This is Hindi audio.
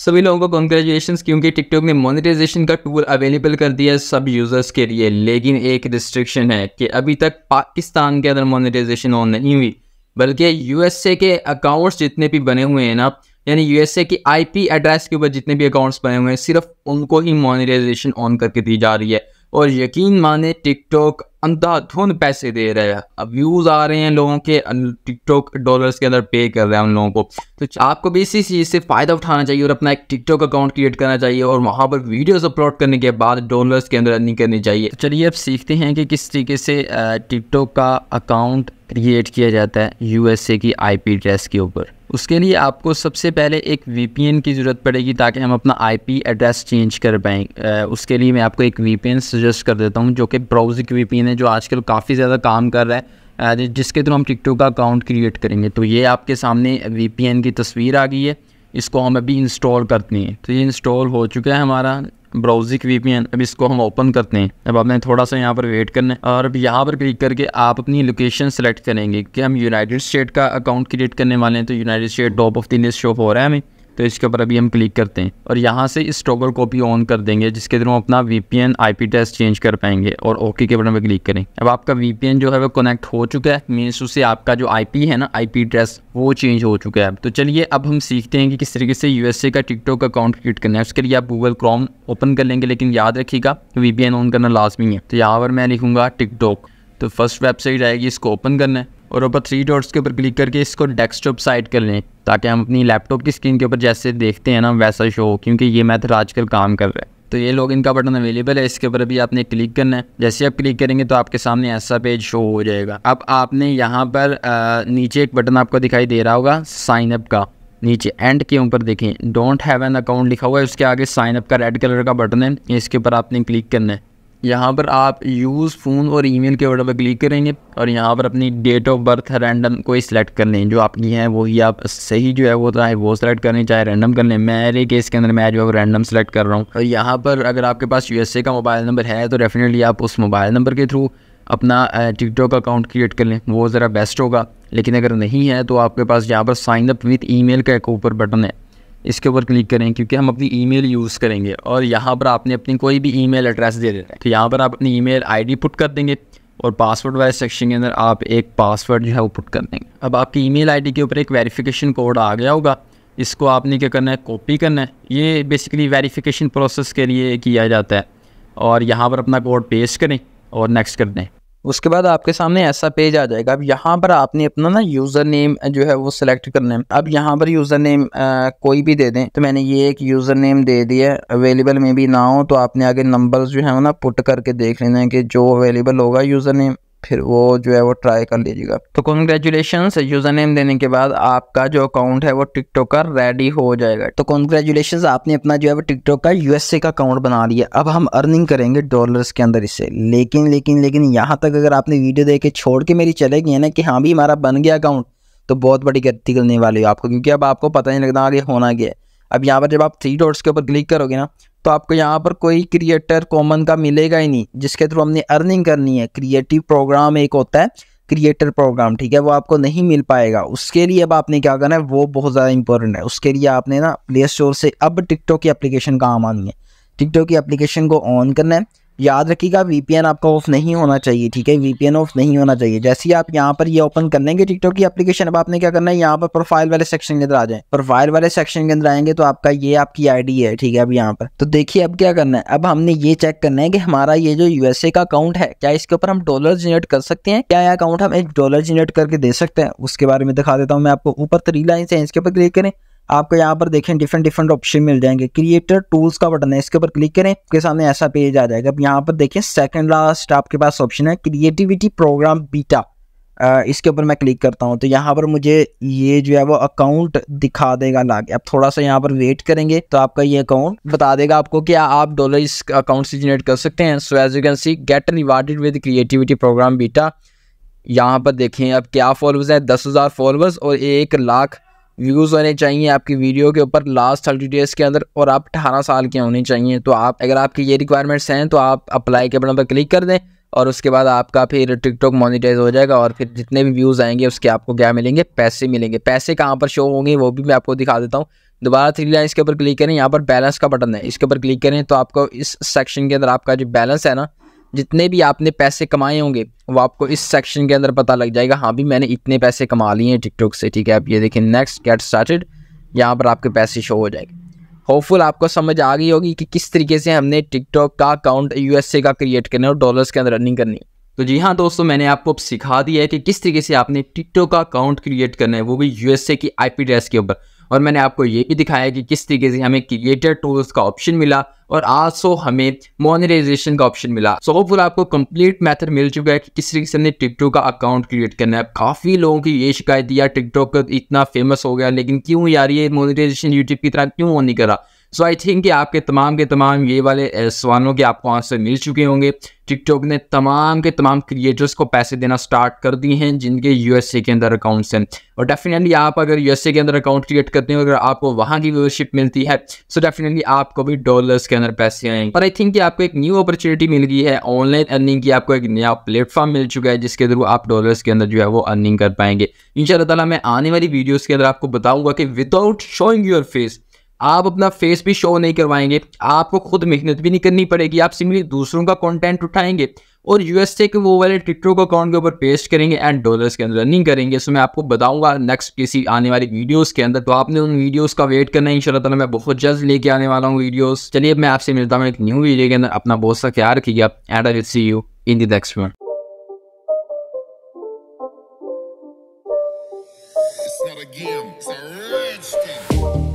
सभी लोगों को कॉन्ग्रेचुलेशन क्योंकि टिकटॉक ने मोनिटाइजेशन का टूल अवेलेबल कर दिया है सब यूज़र्स के लिए लेकिन एक रिस्ट्रिक्शन है कि अभी तक पाकिस्तान के अंदर मोनिटाइजेशन ऑन नहीं हुई बल्कि यूएसए के अकाउंट्स जितने भी बने हुए हैं ना यानी यूएसए की आईपी एड्रेस के ऊपर जितने भी अकाउंट्स बने हुए हैं सिर्फ उनको ही मोनिटाइजेशन ऑन करके दी जा रही है और यकीन माने टिकटॉक अंधाधुंध पैसे दे रहे हैं अब व्यूज़ आ रहे हैं लोगों के टिकटॉक डॉलर्स के अंदर पे कर रहे हैं उन लोगों को तो आपको भी इसी चीज़ से फ़ायदा उठाना चाहिए और अपना एक टिकटॉक अकाउंट क्रिएट करना चाहिए और वहाँ पर वीडियोस अपलोड करने के बाद डॉलर्स के अंदर अर्निंग करनी चाहिए तो चलिए अब सीखते हैं कि किस तरीके से टिकटॉक का अकाउंट क्रिएट किया जाता है यूएसए की आई एड्रेस के ऊपर उसके लिए आपको सबसे पहले एक वी की ज़रूरत पड़ेगी ताकि हम अपना आई एड्रेस चेंज कर पाएँ उसके लिए मैं आपको एक वी सजेस्ट कर देता हूँ जो कि ब्राउजिक वी है जो आजकल काफ़ी ज़्यादा काम कर रहा है जिसके थ्रू हम टिकटॉक का अकाउंट क्रिएट करेंगे तो ये आपके सामने वी की तस्वीर आ गई है इसको हम अभी इंस्टॉल करते हैं तो ये इंस्टॉल हो चुका है हमारा ब्राउजिक वीपीएन अब इसको हम ओपन करते हैं अब आपने थोड़ा सा यहाँ पर वेट करना है और अब यहाँ पर क्लिक करके आप अपनी लोकेशन सेलेक्ट करेंगे कि हम यूनाइटेड स्टेट का अकाउंट क्रिएट करने वाले हैं तो United State top of the list shop हो रहा है हमें तो इसके ऊपर अभी हम क्लिक करते हैं और यहाँ से इस टॉगल कॉपी ऑन कर देंगे जिसके थ्रू हम अपना V P N I P test change कर पाएंगे और ओके के बटन पर क्लिक करें अब आपका वी पी एन जो है वो कनेक्ट हो चुका है मीन्स उससे आपका जो आई पी है ना आई पी टेस्ट वो चेंज हो चुका है तो चलिए अब हम सीखते हैं कि किस तरीके से यू एस ए का टिकटॉक अकाउंट क्रिएट करना है उसके लिए आप गूगल क्रोम ओपन कर लेंगे लेकिन याद रखिएगा वी पी एन ऑन करना लाजमी है तो यहाँ पर मैं लिखूँगा टिकटॉक तो फर्स्ट वेबसाइट आएगी इसको ओपन करना है और ऊपर थ्री डॉट्स के ऊपर क्लिक करके इसको डेस्कटॉप साइड कर लें ताकि हम अपनी लैपटॉप की स्क्रीन के ऊपर जैसे देखते हैं ना वैसा शो हो क्योंकि ये मैथड आजकल काम कर रहा है तो ये लोग इनका का बटन अवेलेबल है इसके ऊपर भी आपने क्लिक करना है जैसे आप क्लिक करेंगे तो आपके सामने ऐसा पेज शो हो जाएगा अब आपने यहाँ पर नीचे एक बटन आपको दिखाई दे रहा होगा साइन अप का नीचे एंड के ऊपर देखें डोंट हैव एन अकाउंट लिखा हुआ है उसके आगे साइन अप का रेड कलर का बटन है इसके ऊपर आपने क्लिक करना है यहाँ पर आप यूज़ फ़ोन और ईमेल के ऑर्डर पर क्लिक करेंगे और यहाँ पर अपनी डेट ऑफ बर्थ रैंडम कोई सिलेक्ट कर लें जो आपकी है वही आप सही जो है वो चाहे वो सिलेक्ट कर लें चाहे रैंडम कर लें मेरे केस के अंदर मैं जो है रैंडम सेलेक्ट कर रहा हूँ और यहाँ पर अगर आपके पास यू का मोबाइल नंबर है तो डेफिनेटली आप उस मोबाइल नंबर के थ्रू अपना टिकटॉक अकाउंट क्रिएट कर लें वो ज़रा बेस्ट होगा लेकिन अगर नहीं है तो आपके पास यहाँ पर साइन अप विथ ईमेल का एक ऊपर बटन है इसके ऊपर क्लिक करें क्योंकि हम अपनी ईमेल यूज़ करेंगे और यहाँ पर आपने अपनी कोई भी ईमेल एड्रेस दे देना है तो यहाँ पर आप अपनी ईमेल आईडी पुट कर देंगे और पासवर्ड वाले सेक्शन के अंदर आप एक पासवर्ड जो है वो पुट कर देंगे अब आपकी ई मेल के ऊपर एक वेरीफिकेशन कोड आ गया होगा इसको आपने क्या करना है कॉपी करना है ये बेसिकली वेरीफ़िकेशन प्रोसेस के लिए किया जाता है और यहाँ पर अपना कोड पेश करें और नेक्स्ट कर दें उसके बाद आपके सामने ऐसा पेज आ जाएगा अब यहाँ पर आपने अपना ना यूज़र नेम जो है वो सिलेक्ट करना है अब यहाँ पर यूज़र नेम आ, कोई भी दे दें तो मैंने ये एक यूज़र नेम दे दिया अवेलेबल में भी ना हो तो आपने आगे नंबर जो है ना पुट करके देख लेना है कि जो अवेलेबल होगा यूज़र नेम फिर वो जो है वो ट्राई कर लीजिएगा तो कॉन्ग्रेचुलेशन यूज़र नेम देने के बाद आपका जो अकाउंट है वो टिकटॉक का रेडी हो जाएगा तो कॉन्ग्रेचुलेशन आपने अपना जो है वो टिकटॉक का यूएसए का अकाउंट बना लिया अब हम अर्निंग करेंगे डॉलर्स के अंदर इससे लेकिन लेकिन लेकिन यहाँ तक अगर आपने वीडियो देख के छोड़ के मेरी चले गई है ना कि हाँ भी हमारा बन गया अकाउंट तो बहुत बड़ी गलती करने वाली हो आपको क्योंकि अब आपको पता नहीं लगता आगे होना क्या है अब यहाँ पर जब आप थ्री डॉट्स के ऊपर क्लिक करोगे ना तो आपको यहाँ पर कोई क्रिएटर कॉमन का मिलेगा ही नहीं जिसके थ्रू हमने अर्निंग करनी है क्रिएटिव प्रोग्राम एक होता है क्रिएटर प्रोग्राम ठीक है वो आपको नहीं मिल पाएगा उसके लिए अब आपने क्या करना है वो बहुत ज़्यादा इंपॉर्टेंट है उसके लिए आपने ना प्ले स्टोर से अब टिकटॉक की एप्लीकेशन कहाँ मानी है टिकटॉक की एप्लीकेशन को ऑन करना है याद रखिएगा वीपीएन आपका ऑफ नहीं होना चाहिए ठीक है वीपीएन ऑफ नहीं होना चाहिए जैसे ही आप यहाँ पर ये ओपन कर लेंगे टिकटॉक की एप्लीकेशन अब आपने क्या करना है यहाँ पर प्रोफाइल वाले सेक्शन के अंदर आ जाए प्रोफाइल वाले सेक्शन के अंदर आएंगे तो आपका ये आपकी आईडी है ठीक है अब यहाँ पर तो देखिए अब क्या करना है अब हमने ये चेक करना है कि हमारा ये जो यूएसए का अकाउंट है क्या इसके ऊपर हम डॉलर जनरेट कर सकते हैं क्या अकाउंट हम एक डॉलर जनरेट करके दे सकते हैं उसके बारे में दिखा देता हूँ मैं आपको ऊपर तरीला से इसके ऊपर क्लिक करें आपको यहाँ पर देखें डिफरेंट डिफरेंट ऑप्शन मिल जाएंगे क्रिएटर टूल्स का बटन है इसके ऊपर क्लिक करें आपके सामने ऐसा पेज आ जाएगा अब यहाँ पर देखें सेकंड लास्ट आपके पास ऑप्शन है क्रिएटिविटी प्रोग्राम बीटा इसके ऊपर मैं क्लिक करता हूँ तो यहाँ पर मुझे ये जो है वो अकाउंट दिखा देगा लाके अब थोड़ा सा यहाँ पर वेट करेंगे तो आपका ये अकाउंट बता देगा आपको कि आप डॉलर इस अकाउंट से जनरेट कर सकते हैं so as you can see get rewarded with creativity program beta यहाँ पर देखें अब क्या फॉलोअर्स हैं दस हज़ार फॉलोअर्स और एक लाख व्यूज़ होने चाहिए आपकी वीडियो के ऊपर लास्ट थर्टी डेज़ के अंदर और आप अठारह साल के होने चाहिए तो आप अगर आपकी ये रिक्वायरमेंट्स हैं तो आप अप्लाई के बटन पर क्लिक कर दें और उसके बाद आपका फिर टिकटॉक मोनिटाइज हो जाएगा और फिर जितने भी व्यूज़ आएंगे उसके आपको क्या मिलेंगे पैसे मिलेंगे पैसे कहाँ पर शो होंगे वो भी मैं आपको दिखा देता हूँ दोबारा थ्री लाइन इसके ऊपर क्लिक करें यहाँ पर बैलेंस का बटन है इसके ऊपर क्लिक करें तो आपको इस सेक्शन के अंदर आपका जो बैलेंस है ना जितने भी आपने पैसे कमाए होंगे वो आपको इस सेक्शन के अंदर पता लग जाएगा हाँ भी मैंने इतने पैसे कमा लिए हैं टिकटॉक से ठीक है आप ये देखें नेक्स्ट गेट स्टार्टेड यहाँ पर आपके पैसे शो हो जाएंगे होपफुल आपको समझ आ गई होगी कि किस तरीके से हमने टिकटॉक का अकाउंट यूएसए का क्रिएट करना है और डॉलर्स के अंदर रनिंग करनी है तो जी हाँ दोस्तों मैंने आपको अब सिखा दिया है कि किस तरीके से आपने टिकटो का अकाउंट क्रिएट करना है वो भी यूएसए की आईपी ड्रेस के ऊपर और मैंने आपको ये भी दिखाया कि किस तरीके से हमें क्रिएटर टूल्स का ऑप्शन मिला और आज सो हमें मोनिटाइजेशन का ऑप्शन मिला सो so, होपफुल आपको कंप्लीट मेथड मिल चुका है कि किस तरीके से हमने टिकटॉक का अकाउंट क्रिएट करना है काफ़ी लोगों की ये शिकायत दिया टिकटॉक इतना फेमस हो गया लेकिन क्यों यार ये मोनिटाइजेशन यूट्यूब की तरह क्यों नहीं करा सो आई थिंक कि आपके तमाम के तमाम ये वाले सवालों के आपको आंसर मिल चुके होंगे टिकटॉक ने तमाम के तमाम क्रिएटर्स को पैसे देना स्टार्ट कर दिए हैं जिनके यूएसए के अंदर अकाउंट्स हैं और डेफिनेटली आप अगर यूएसए के अंदर अकाउंट क्रिएट करते हैं अगर आपको वहाँ की व्यवस्थिप मिलती है सो so डेफिनेटली आपको भी डॉलर्स के अंदर पैसे आएंगे और आई थिंक कि आपको एक न्यू अपॉर्चुनिटी मिल गई है ऑनलाइन अर्निंग की आपको एक नया प्लेटफॉर्म मिल चुका है जिसके थ्रू आप डॉलर्स के अंदर जो है वो अर्निंग कर पाएंगे इन शाला मैं आने वाली वीडियोज़ के अंदर आपको बताऊँगा कि विदाउट शोइंग योर फेस आप अपना फेस भी शो नहीं करवाएंगे आपको खुद मेहनत भी नहीं करनी पड़ेगी आप सिंपली दूसरों का कंटेंट उठाएंगे और यूएसए के वो वाले ट्विटर को अकाउंट के ऊपर पेस्ट करेंगे एंड डॉलर्स के अंदर रनिंग करेंगे सो मैं आपको बताऊंगा नेक्स्ट किसी आने वाली वीडियोस के अंदर तो आपने उन वीडियोस का वेट करना है इंशाल्लाह ताला मैं बहुत जल्द लेके आने वाला हूँ वीडियोस चलिए अब मैं आपसे मिलता हूँ एक न्यू वीडियो के अंदर अपना बहुत सा ख्याल रखिएगा and I will see you in the next one It's not a game, it's a rage game.